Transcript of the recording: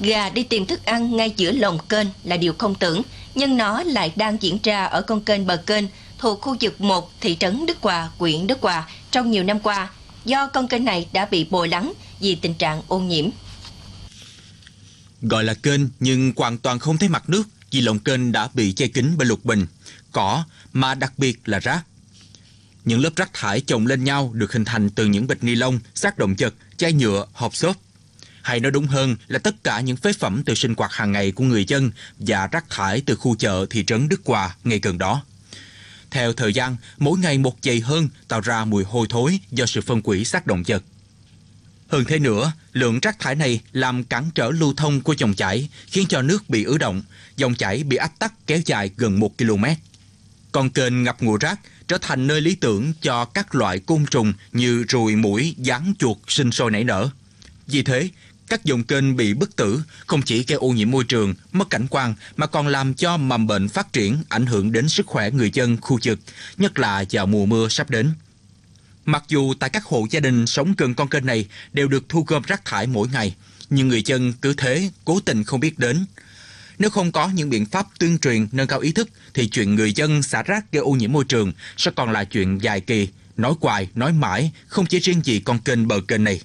Gà đi tìm thức ăn ngay giữa lòng kênh là điều không tưởng, nhưng nó lại đang diễn ra ở con kênh bờ kênh thuộc khu vực 1 thị trấn Đức Hòa, huyện Đức Hòa trong nhiều năm qua do con kênh này đã bị bồi lắng vì tình trạng ô nhiễm. Gọi là kênh nhưng hoàn toàn không thấy mặt nước vì lòng kênh đã bị che kín bởi lục bình, cỏ mà đặc biệt là rác. Những lớp rác thải chồng lên nhau được hình thành từ những bịch ni lông, xác động vật, chai nhựa, hộp xốp, hay nói đúng hơn là tất cả những phế phẩm từ sinh hoạt hàng ngày của người dân và rác thải từ khu chợ thị trấn Đức Hòa ngay gần đó. Theo thời gian, mỗi ngày một dày hơn tạo ra mùi hôi thối do sự phân hủy xác động vật. Hơn thế nữa, lượng rác thải này làm cản trở lưu thông của dòng chảy, khiến cho nước bị ứ động, dòng chảy bị ách tắc kéo dài gần 1 km. Con kênh ngập ngụa rác trở thành nơi lý tưởng cho các loại côn trùng như ruồi, mũi, gián chuột sinh sôi nảy nở. Vì thế, các dòng kênh bị bất tử không chỉ gây ô nhiễm môi trường, mất cảnh quan mà còn làm cho mầm bệnh phát triển ảnh hưởng đến sức khỏe người dân khu vực, nhất là vào mùa mưa sắp đến. Mặc dù tại các hộ gia đình sống gần con kênh này đều được thu gom rác thải mỗi ngày, nhưng người dân cứ thế cố tình không biết đến. Nếu không có những biện pháp tuyên truyền nâng cao ý thức thì chuyện người dân xả rác gây ô nhiễm môi trường sẽ còn là chuyện dài kỳ, nói hoài, nói mãi, không chỉ riêng gì con kênh bờ kênh này.